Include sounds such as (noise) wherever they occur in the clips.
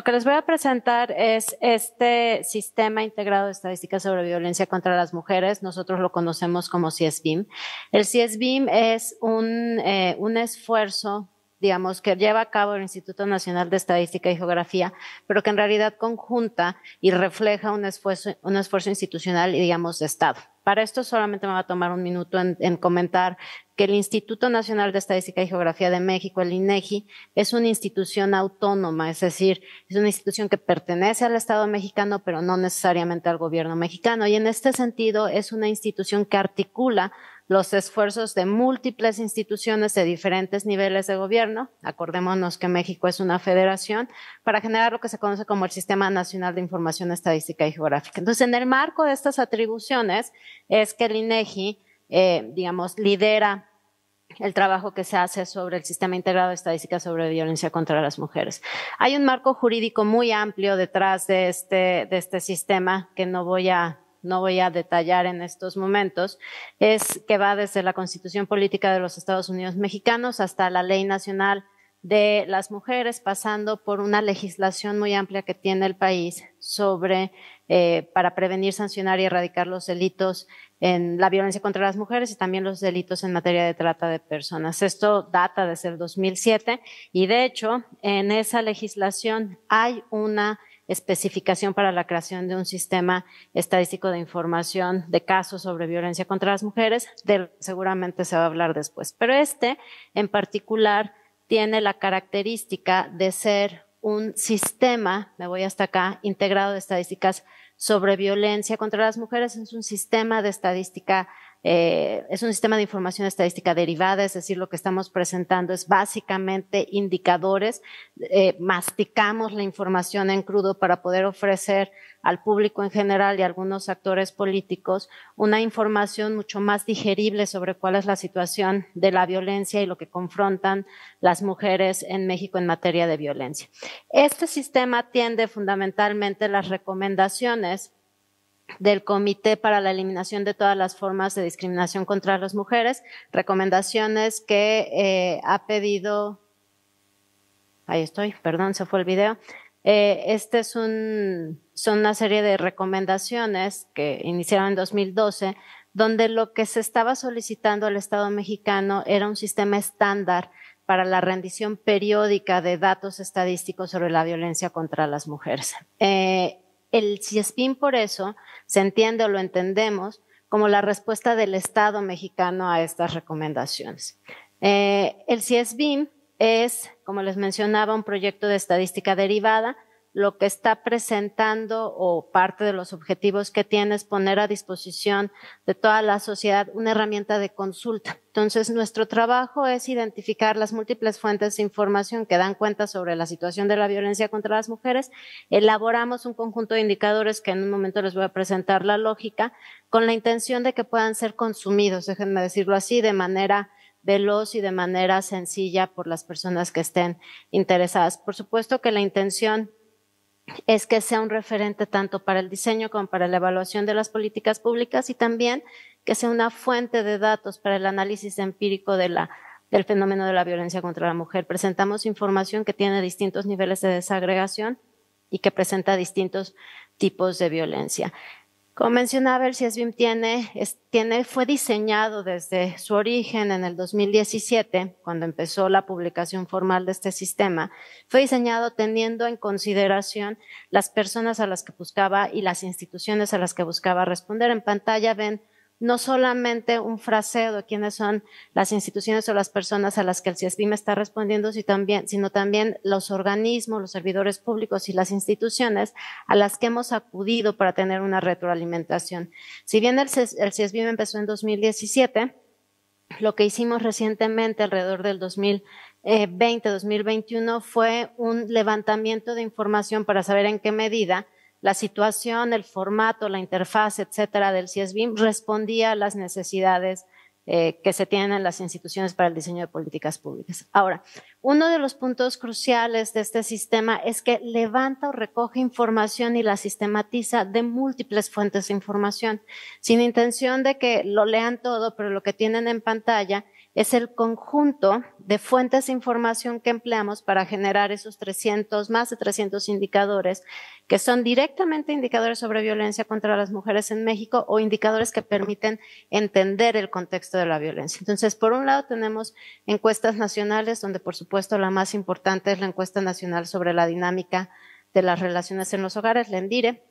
Lo que les voy a presentar es este sistema integrado de estadísticas sobre violencia contra las mujeres. Nosotros lo conocemos como CSBIM. El CSBIM es un, eh, un esfuerzo digamos, que lleva a cabo el Instituto Nacional de Estadística y Geografía, pero que en realidad conjunta y refleja un esfuerzo, un esfuerzo institucional y, digamos, de Estado. Para esto solamente me va a tomar un minuto en, en, comentar que el Instituto Nacional de Estadística y Geografía de México, el INEGI, es una institución autónoma, es decir, es una institución que pertenece al Estado mexicano, pero no necesariamente al gobierno mexicano. Y en este sentido, es una institución que articula los esfuerzos de múltiples instituciones de diferentes niveles de gobierno, acordémonos que México es una federación, para generar lo que se conoce como el Sistema Nacional de Información Estadística y Geográfica. Entonces, en el marco de estas atribuciones es que el INEGI, eh, digamos, lidera el trabajo que se hace sobre el sistema integrado de estadística sobre violencia contra las mujeres. Hay un marco jurídico muy amplio detrás de este, de este sistema que no voy a no voy a detallar en estos momentos, es que va desde la Constitución Política de los Estados Unidos Mexicanos hasta la Ley Nacional de las Mujeres, pasando por una legislación muy amplia que tiene el país sobre eh, para prevenir, sancionar y erradicar los delitos en la violencia contra las mujeres y también los delitos en materia de trata de personas. Esto data desde el 2007 y de hecho en esa legislación hay una especificación para la creación de un sistema estadístico de información de casos sobre violencia contra las mujeres, seguramente se va a hablar después. Pero este en particular tiene la característica de ser un sistema, me voy hasta acá, integrado de estadísticas sobre violencia contra las mujeres, es un sistema de estadística eh, es un sistema de información estadística derivada, es decir, lo que estamos presentando es básicamente indicadores. Eh, masticamos la información en crudo para poder ofrecer al público en general y a algunos actores políticos una información mucho más digerible sobre cuál es la situación de la violencia y lo que confrontan las mujeres en México en materia de violencia. Este sistema atiende fundamentalmente las recomendaciones del Comité para la Eliminación de todas las formas de discriminación contra las mujeres, recomendaciones que eh, ha pedido, ahí estoy, perdón, se fue el video, eh, este es un, son una serie de recomendaciones que iniciaron en 2012, donde lo que se estaba solicitando al Estado mexicano era un sistema estándar para la rendición periódica de datos estadísticos sobre la violencia contra las mujeres. Eh, el CSBIM, por eso se entiende o lo entendemos como la respuesta del Estado mexicano a estas recomendaciones. Eh, el CISBIM es, como les mencionaba, un proyecto de estadística derivada lo que está presentando o parte de los objetivos que tiene es poner a disposición de toda la sociedad una herramienta de consulta. Entonces, nuestro trabajo es identificar las múltiples fuentes de información que dan cuenta sobre la situación de la violencia contra las mujeres. Elaboramos un conjunto de indicadores que en un momento les voy a presentar la lógica con la intención de que puedan ser consumidos, déjenme decirlo así, de manera veloz y de manera sencilla por las personas que estén interesadas. Por supuesto que la intención es que sea un referente tanto para el diseño como para la evaluación de las políticas públicas y también que sea una fuente de datos para el análisis empírico del fenómeno de la violencia contra la mujer. Presentamos información que tiene distintos niveles de desagregación y que presenta distintos tipos de violencia. Como mencionaba, el CSBIM fue diseñado desde su origen en el 2017, cuando empezó la publicación formal de este sistema. Fue diseñado teniendo en consideración las personas a las que buscaba y las instituciones a las que buscaba responder. En pantalla ven no solamente un fraseo de quiénes son las instituciones o las personas a las que el CIESBIM está respondiendo, sino también los organismos, los servidores públicos y las instituciones a las que hemos acudido para tener una retroalimentación. Si bien el CIESBIM empezó en 2017, lo que hicimos recientemente alrededor del 2020-2021 fue un levantamiento de información para saber en qué medida la situación, el formato, la interfaz, etcétera, del CSBIM respondía a las necesidades eh, que se tienen en las instituciones para el diseño de políticas públicas. Ahora, uno de los puntos cruciales de este sistema es que levanta o recoge información y la sistematiza de múltiples fuentes de información, sin intención de que lo lean todo, pero lo que tienen en pantalla es el conjunto de fuentes de información que empleamos para generar esos 300, más de 300 indicadores, que son directamente indicadores sobre violencia contra las mujeres en México o indicadores que permiten entender el contexto de la violencia. Entonces, por un lado tenemos encuestas nacionales, donde por supuesto la más importante es la encuesta nacional sobre la dinámica de las relaciones en los hogares, la ENDIRE,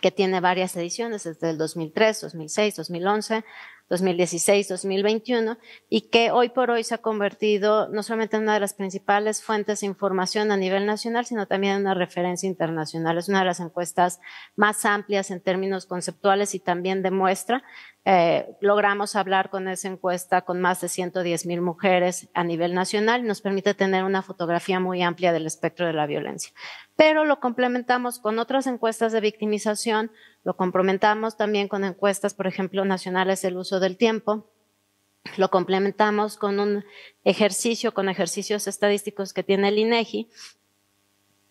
que tiene varias ediciones desde el 2003, 2006, 2011, 2016-2021 y que hoy por hoy se ha convertido no solamente en una de las principales fuentes de información a nivel nacional, sino también en una referencia internacional. Es una de las encuestas más amplias en términos conceptuales y también demuestra. Eh, logramos hablar con esa encuesta con más de 110 mil mujeres a nivel nacional y nos permite tener una fotografía muy amplia del espectro de la violencia. Pero lo complementamos con otras encuestas de victimización lo complementamos también con encuestas, por ejemplo, nacionales del uso del tiempo. Lo complementamos con un ejercicio, con ejercicios estadísticos que tiene el INEGI,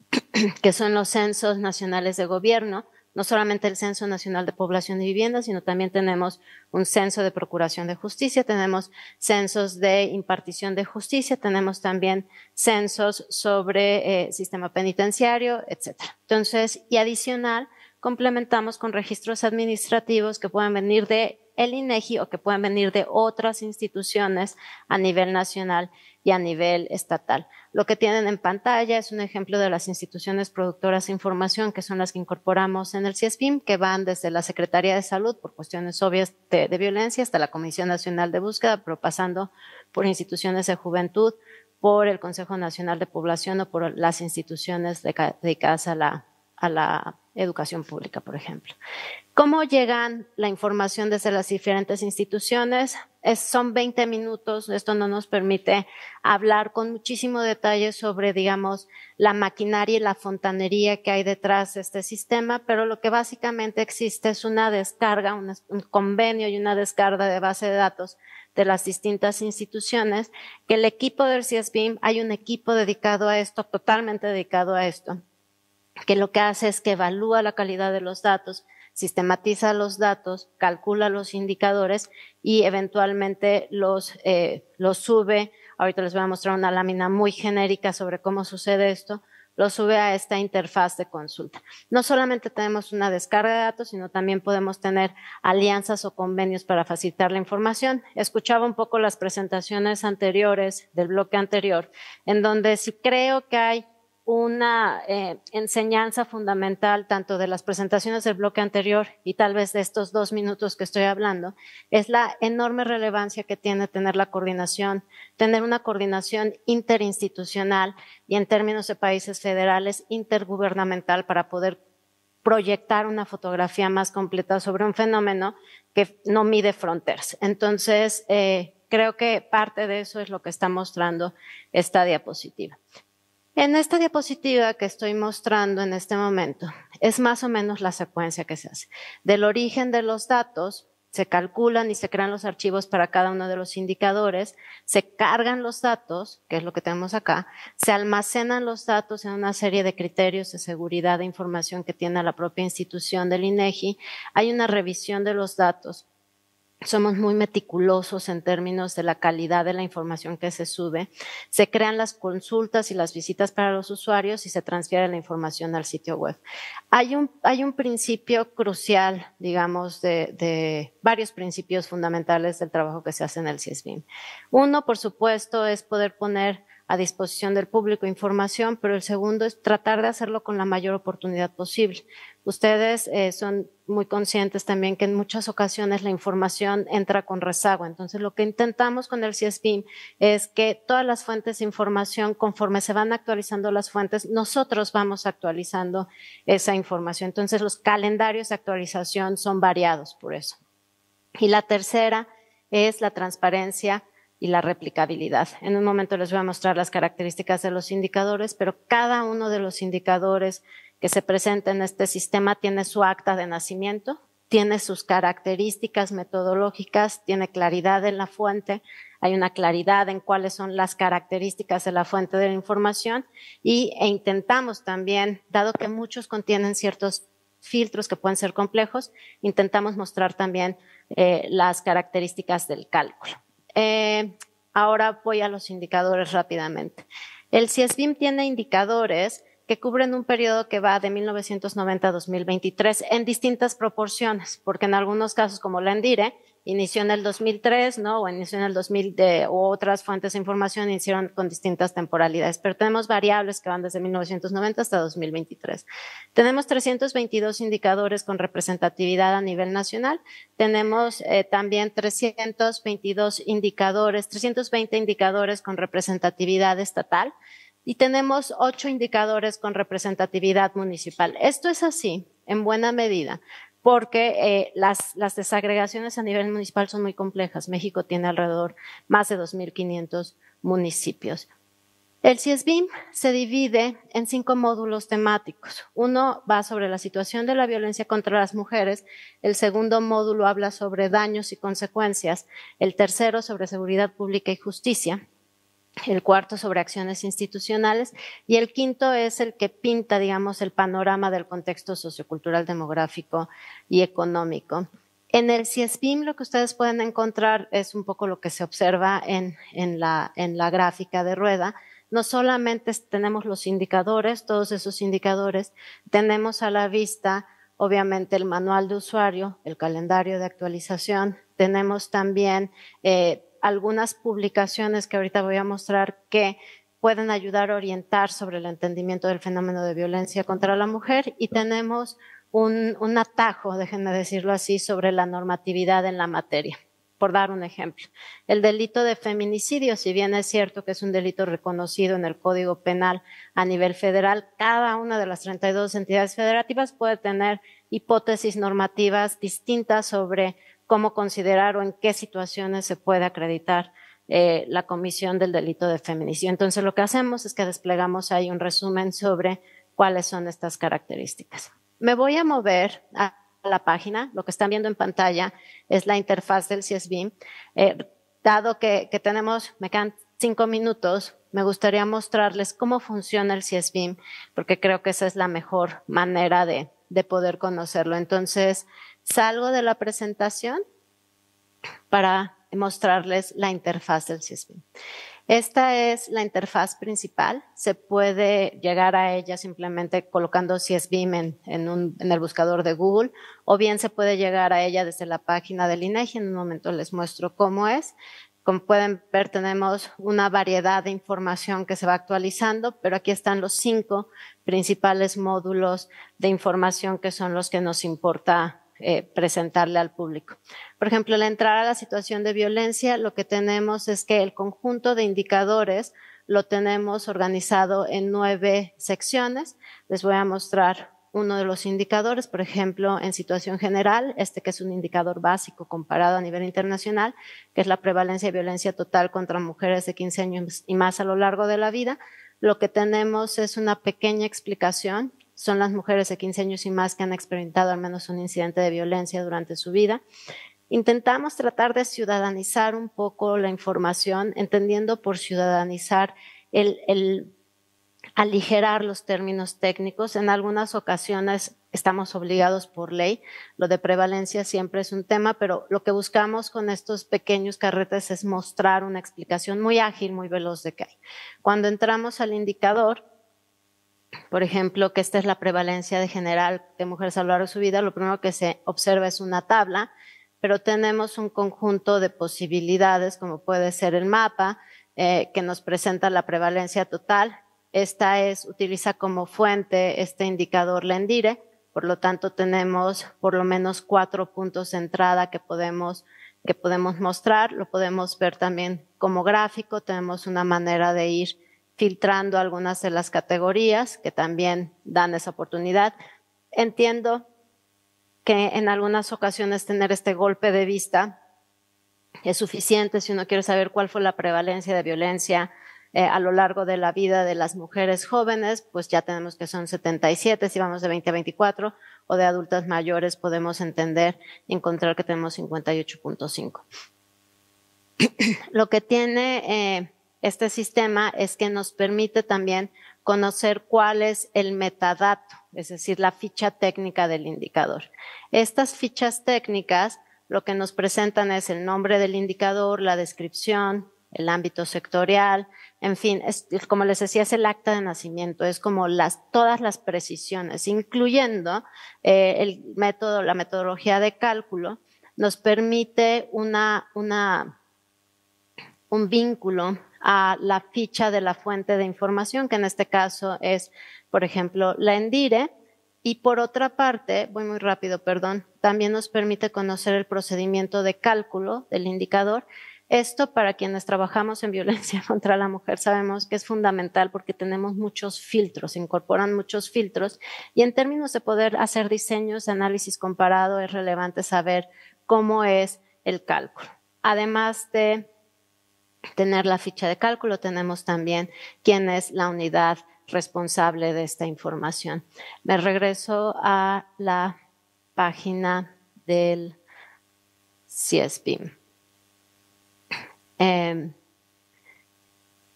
(clears throat) que son los censos nacionales de gobierno, no solamente el Censo Nacional de Población y Vivienda, sino también tenemos un censo de Procuración de Justicia, tenemos censos de impartición de justicia, tenemos también censos sobre eh, sistema penitenciario, etcétera. Entonces, y adicional, complementamos con registros administrativos que pueden venir de el INEGI o que pueden venir de otras instituciones a nivel nacional y a nivel estatal. Lo que tienen en pantalla es un ejemplo de las instituciones productoras de información que son las que incorporamos en el CIESPIM, que van desde la Secretaría de Salud por cuestiones obvias de, de violencia hasta la Comisión Nacional de Búsqueda, pero pasando por instituciones de juventud, por el Consejo Nacional de Población o por las instituciones dedicadas a la a la educación pública, por ejemplo. ¿Cómo llegan la información desde las diferentes instituciones? son 20 minutos, esto no nos permite hablar con muchísimo detalle sobre, digamos, la maquinaria y la fontanería que hay detrás de este sistema, pero lo que básicamente existe es una descarga, un, convenio y una descarga de base de datos de las distintas instituciones, que el equipo del CSBIM, hay un equipo dedicado a esto, totalmente dedicado a esto que lo que hace es que evalúa la calidad de los datos, sistematiza los datos, calcula los indicadores y eventualmente eh, los, sube. Ahorita les voy a mostrar una lámina muy genérica sobre cómo sucede esto, lo sube a esta interfaz de consulta. No solamente tenemos una descarga de datos, sino también podemos tener alianzas o convenios para facilitar la información. Escuchaba un poco las presentaciones anteriores del bloque anterior, en donde si creo que hay una eh, enseñanza fundamental tanto de las presentaciones del bloque anterior y tal vez de estos dos minutos que estoy hablando, es la enorme relevancia que tiene tener la coordinación, tener una coordinación interinstitucional y en términos de países federales intergubernamental para poder proyectar una fotografía más completa sobre un fenómeno que no mide fronteras. Entonces, eh, creo que parte de eso es lo que está mostrando esta diapositiva. En esta diapositiva que estoy mostrando en este momento, es más o menos la secuencia que se hace. Del origen de los datos, se calculan y se crean los archivos para cada uno de los indicadores, se cargan los datos, que es lo que tenemos acá, se almacenan los datos en una serie de criterios de seguridad de información que tiene la propia institución del INEGI, e hay una revisión de los datos somos muy meticulosos en términos de la calidad de la información que se sube. Se crean las consultas y las visitas para los usuarios y se transfiere la información al sitio web. Hay un, hay un principio crucial, digamos, de, de varios principios fundamentales del trabajo que se hace en el CSBIM. Uno, por supuesto, es poder poner a disposición del público información, pero el segundo es tratar de hacerlo con la mayor oportunidad posible. Ustedes eh, son muy conscientes también que en muchas ocasiones la información entra con rezago. Entonces, lo que intentamos con el CSPIM es que todas las fuentes de información, conforme se van actualizando las fuentes, nosotros vamos actualizando esa información. Entonces, los calendarios de actualización son variados por eso. Y la tercera es la transparencia y la replicabilidad. En un momento les voy a mostrar las características de los indicadores, pero cada uno de los indicadores que se presenta en este sistema tiene su acta de nacimiento, tiene sus características metodológicas, tiene claridad en la fuente, hay una claridad en cuáles son las características de la fuente de la información y, e intentamos también, dado que muchos contienen ciertos filtros que pueden ser complejos, intentamos mostrar también eh, las características del cálculo. Eh, ahora voy a los indicadores rápidamente. El Ciesbim tiene indicadores que cubren un periodo que va de 1990 a 2023 en distintas proporciones, porque en algunos casos, como la ENDIRE, inició en el 2003, ¿no? O inició en el 2000 de, o otras fuentes de información hicieron con distintas temporalidades, pero tenemos variables que van desde 1990 hasta 2023. Tenemos 322 indicadores con representatividad a nivel nacional. Tenemos eh, también 322 indicadores, 320 indicadores con representatividad estatal y tenemos ocho indicadores con representatividad municipal. Esto es así, en buena medida, porque eh, las, desagregaciones a nivel municipal son muy complejas. México tiene alrededor más de 2.500 municipios. El CISBIM se divide en cinco módulos temáticos. Uno va sobre la situación de la violencia contra las mujeres, el segundo módulo habla sobre daños y consecuencias, el tercero sobre seguridad pública y justicia, el cuarto sobre acciones institucionales y el quinto es el que pinta, digamos, el panorama del contexto sociocultural, demográfico y económico. En el CISPIM lo que ustedes pueden encontrar es un poco lo que se observa en, la, gráfica de rueda. No solamente tenemos los indicadores, todos esos indicadores, tenemos a la vista obviamente el manual de usuario, el calendario de actualización, tenemos también eh, algunas publicaciones que ahorita voy a mostrar que pueden ayudar a orientar sobre el entendimiento del fenómeno de violencia contra la mujer y tenemos un, atajo, déjenme decirlo así, sobre la normatividad en la materia. Por dar un ejemplo, el delito de feminicidio, si bien es cierto que es un delito reconocido en el Código Penal a nivel federal, cada una de las 32 entidades federativas puede tener hipótesis normativas distintas sobre cómo considerar o en qué situaciones se puede acreditar eh, la comisión del delito de feminicidio. Entonces lo que hacemos es que desplegamos ahí un resumen sobre cuáles son estas características. Me voy a mover a la página, lo que están viendo en pantalla es la interfaz del CSBIM. Eh, dado que, tenemos, me quedan cinco minutos, me gustaría mostrarles cómo funciona el CSBIM, porque creo que esa es la mejor manera de, de poder conocerlo. Entonces, Salgo de la presentación para mostrarles la interfaz del CISBIN. Esta es la interfaz principal. Se puede llegar a ella simplemente colocando CSBIM en, el buscador de Google o bien se puede llegar a ella desde la página del INEGI. E en un momento les muestro cómo es. Como pueden ver, tenemos una variedad de información que se va actualizando, pero aquí están los cinco principales módulos de información que son los que nos importa eh, presentarle al público. Por ejemplo, al entrar a la situación de violencia, lo que tenemos es que el conjunto de indicadores lo tenemos organizado en nueve secciones. Les voy a mostrar uno de los indicadores, por ejemplo, en situación general, este que es un indicador básico comparado a nivel internacional, que es la prevalencia de violencia total contra mujeres de 15 años y más a lo largo de la vida, lo que tenemos es una pequeña explicación son las mujeres de 15 años y más que han experimentado al menos un incidente de violencia durante su vida. Intentamos tratar de ciudadanizar un poco la información, entendiendo por ciudadanizar el, aligerar los términos técnicos. En algunas ocasiones estamos obligados por ley. Lo de prevalencia siempre es un tema, pero lo que buscamos con estos pequeños carretes es mostrar una explicación muy ágil, muy veloz de qué hay. Cuando entramos al indicador, por ejemplo, que esta es la prevalencia de general de mujeres a lo largo de su vida, lo primero que se observa es una tabla, pero tenemos un conjunto de posibilidades, como puede ser el mapa, eh, que nos presenta la prevalencia total. Esta es, utiliza como fuente este indicador Lendire, por lo tanto tenemos por lo menos cuatro puntos de entrada que podemos mostrar, lo podemos ver también como gráfico, tenemos una manera de ir filtrando algunas de las categorías que también dan esa oportunidad. Entiendo que en algunas ocasiones tener este golpe de vista es suficiente si uno quiere saber cuál fue la prevalencia de violencia eh, a lo largo de la vida de las mujeres jóvenes, pues ya tenemos que son 77 si vamos de 20 a 24 o de adultas mayores podemos entender y encontrar que tenemos 58.5. (clears throat) lo que tiene eh, este sistema es que nos permite también conocer cuál es el metadato, es decir, la ficha técnica del indicador. Estas fichas técnicas lo que nos presentan es el nombre del indicador, la descripción, el ámbito sectorial, en fin, como les decía, es el acta de nacimiento, es como las, todas las precisiones, incluyendo eh, el método, la metodología de cálculo, nos permite un vínculo a la ficha de la fuente de información, que en este caso es, por ejemplo, la Endire. Y por otra parte, voy muy rápido, perdón, también nos permite conocer el procedimiento de cálculo del indicador. Esto para quienes trabajamos en violencia (laughs) contra la mujer sabemos que es fundamental porque tenemos muchos filtros, incorporan muchos filtros y en términos de poder hacer diseños, análisis comparado, es relevante saber cómo es el cálculo. Además de tener la ficha de cálculo, tenemos también quién es la unidad responsable de esta información. Me regreso a la página del CSBIM. Em,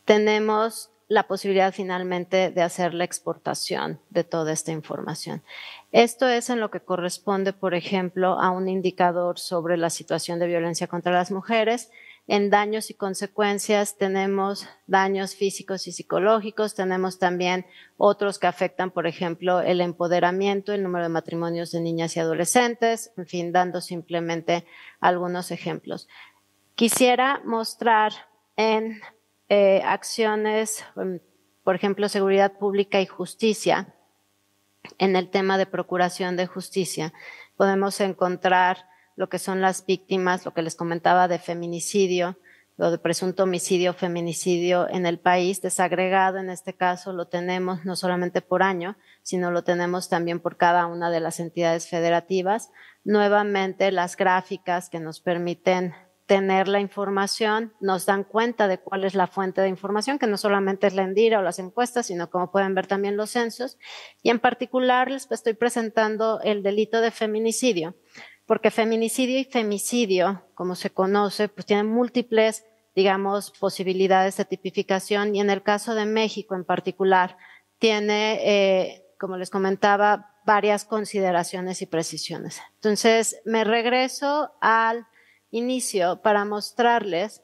tenemos la posibilidad finalmente de hacer la exportación de toda esta información. Esto es en lo que corresponde, por ejemplo, a un indicador sobre la situación de violencia contra las mujeres en daños y consecuencias tenemos daños físicos y psicológicos, tenemos también otros que afectan, por ejemplo, el empoderamiento, el número de matrimonios de niñas y adolescentes, en fin, dando simplemente algunos ejemplos. Quisiera mostrar en eh, acciones, mm, por ejemplo, seguridad pública y justicia, en el tema de procuración de justicia, podemos encontrar lo que son las víctimas, lo que les comentaba de feminicidio, lo de presunto homicidio, feminicidio en el país, desagregado en este caso lo tenemos no solamente por año, sino lo tenemos también por cada una de las entidades federativas. Nuevamente, las gráficas que nos permiten tener la información, nos dan cuenta de cuál es la fuente de información, que no solamente es la Endira o las encuestas, sino como pueden ver también los censos. Y en particular les estoy presentando el delito de feminicidio, porque feminicidio y femicidio, como se conoce, pues tienen múltiples, digamos, posibilidades de tipificación y en el caso de México en particular, tiene, eh, como les comentaba, varias consideraciones y precisiones. Entonces, me regreso al inicio para mostrarles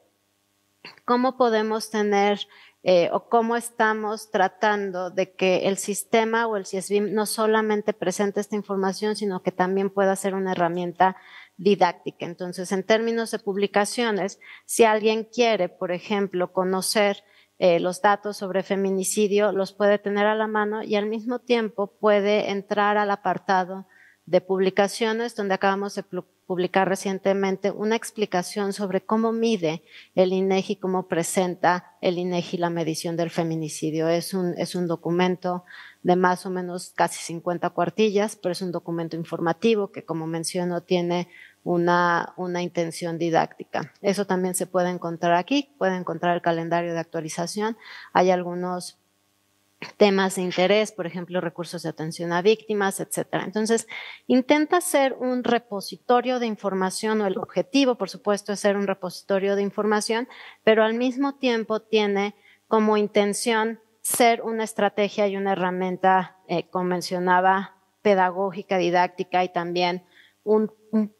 cómo podemos tener eh, o cómo estamos tratando de que el sistema o el CSVIM no solamente presente esta información, sino que también pueda ser una herramienta didáctica. Entonces, en términos de publicaciones, si alguien quiere, por ejemplo, conocer eh, los datos sobre feminicidio, los puede tener a la mano y al mismo tiempo puede entrar al apartado de publicaciones donde acabamos de publicar recientemente una explicación sobre cómo mide el INEGI, cómo presenta el INEGI la medición del feminicidio. Es un, es un documento de más o menos casi 50 cuartillas, pero es un documento informativo que, como menciono, tiene una, una intención didáctica. Eso también se puede encontrar aquí, puede encontrar el calendario de actualización. Hay algunos temas de interés, por ejemplo, recursos de atención a víctimas, etcétera. Entonces, intenta ser un repositorio de información o el objetivo, por supuesto, es ser un repositorio de información, pero al mismo tiempo tiene como intención ser una estrategia y una herramienta, convencionada, eh, como mencionaba, pedagógica, didáctica y también un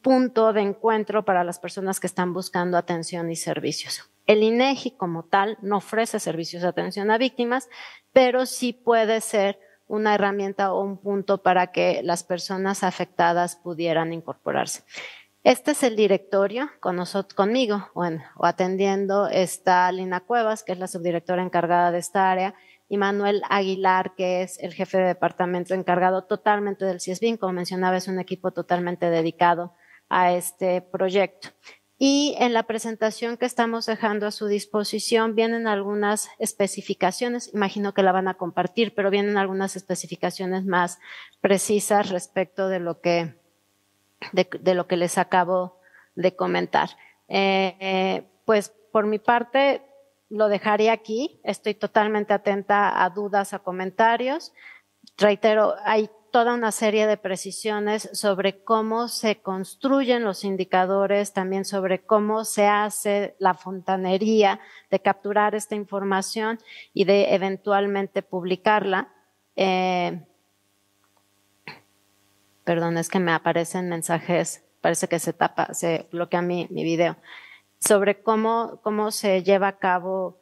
punto de encuentro para las personas que están buscando atención y servicios. El INEGI e como tal no ofrece servicios de atención a víctimas, pero sí puede ser una herramienta o un punto para que las personas afectadas pudieran incorporarse. Este es el directorio nosotros, conmigo o atendiendo está Lina Cuevas, que es la subdirectora encargada de esta área, y Manuel Aguilar, que es el jefe de departamento encargado totalmente del CIESBIN, Como mencionaba, es un equipo totalmente dedicado a este proyecto. Y en la presentación que estamos dejando a su disposición vienen algunas especificaciones, imagino que la van a compartir, pero vienen algunas especificaciones más precisas respecto de lo que, de, lo que les acabo de comentar. Eh, eh, pues por mi parte lo dejaré aquí, estoy totalmente atenta a dudas, a comentarios. Reitero, hay toda una serie de precisiones sobre cómo se construyen los indicadores, también sobre cómo se hace la fontanería de capturar esta información y de eventualmente publicarla. Eh, perdón, es que me aparecen mensajes, parece que se tapa, se bloquea mi, mi video, sobre cómo, cómo se lleva a cabo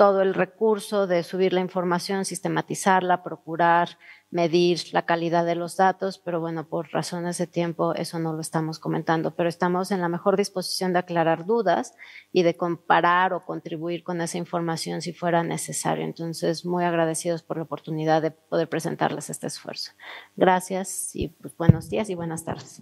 todo el recurso de subir la información, sistematizarla, procurar medir la calidad de los datos, pero bueno, por razones de tiempo eso no lo estamos comentando, pero estamos en la mejor disposición de aclarar dudas y de comparar o contribuir con esa información si fuera necesario. Entonces, muy agradecidos por la oportunidad de poder presentarles este esfuerzo. Gracias y pues, buenos días y buenas tardes.